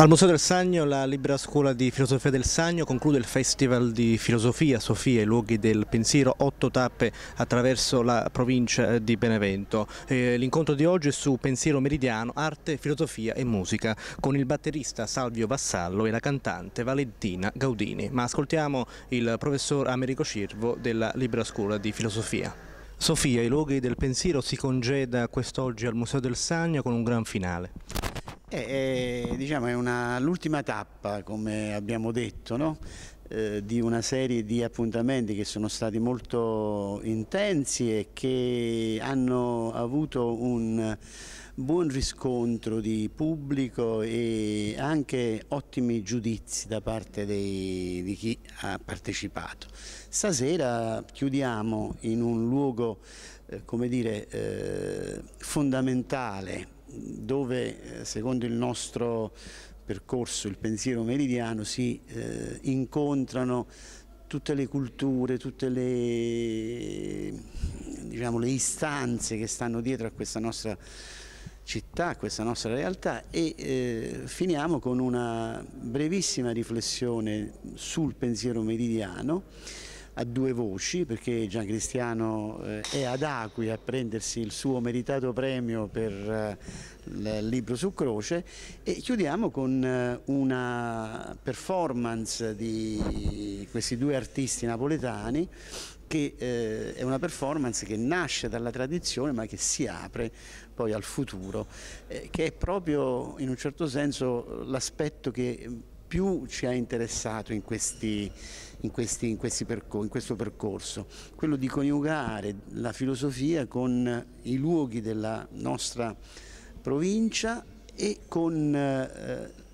Al Museo del Sagno la Libera Scuola di Filosofia del Sagno conclude il Festival di Filosofia Sofia, i luoghi del pensiero, otto tappe attraverso la provincia di Benevento. Eh, l'incontro di oggi è su pensiero meridiano, arte, filosofia e musica con il batterista Salvio Vassallo e la cantante Valentina Gaudini. Ma ascoltiamo il professor Americo Cirvo della Libera Scuola di Filosofia. Sofia, i luoghi del pensiero si congeda quest'oggi al Museo del Sagno con un gran finale. Eh, eh, diciamo è l'ultima tappa, come abbiamo detto, no? Eh, di una serie di appuntamenti che sono stati molto intensi e che hanno avuto un buon riscontro di pubblico e anche ottimi giudizi da parte dei, di chi ha partecipato. Stasera chiudiamo in un luogo eh, come dire, fondamentale dove eh, secondo il nostro percorso, il pensiero meridiano, si eh, incontrano tutte le culture, tutte le, diciamo, le, istanze che stanno dietro a questa nostra città, a questa nostra realtà e eh, finiamo con una brevissima riflessione sul pensiero meridiano a due voci perché Gian Cristiano eh, è ad Acqui a prendersi il suo meritato premio per eh, il libro su croce e chiudiamo con eh, una performance di questi due artisti napoletani che eh, è una performance che nasce dalla tradizione ma che si apre poi al futuro, eh, che è proprio in un certo senso l'aspetto che più ci ha interessato in, questi, in, questi, in, questi percor in questo percorso, quello di coniugare la filosofia con i luoghi della nostra provincia e con eh,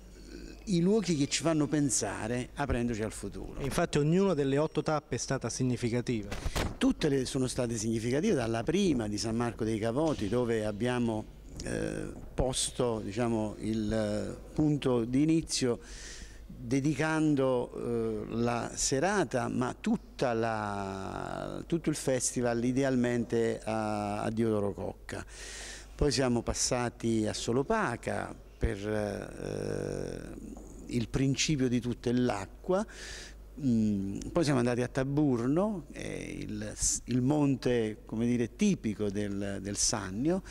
i luoghi che ci fanno pensare aprendoci al futuro. Infatti ognuna delle otto tappe è stata significativa. Tutte le sono state significative, dalla prima di San Marco dei Cavoti dove abbiamo eh, posto diciamo, il eh, punto di inizio dedicando eh, la serata ma la, tutto il festival idealmente a, a Diodoro Cocca. Poi siamo passati a Solopaca per eh, eh il principio di tutto l'acqua, mm, poi siamo andati a Taburno, eh, il, il, monte dire, tipico del, del Sannio,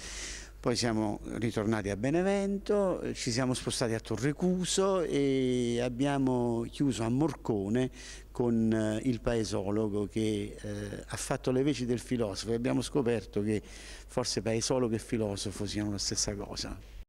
poi siamo ritornati a Benevento, eh, ci siamo spostati a Torrecuso e abbiamo chiuso a Morcone con eh, il paesologo che eh, ha fatto le veci del filosofo e abbiamo scoperto che forse paesologo e filosofo siano la stessa cosa.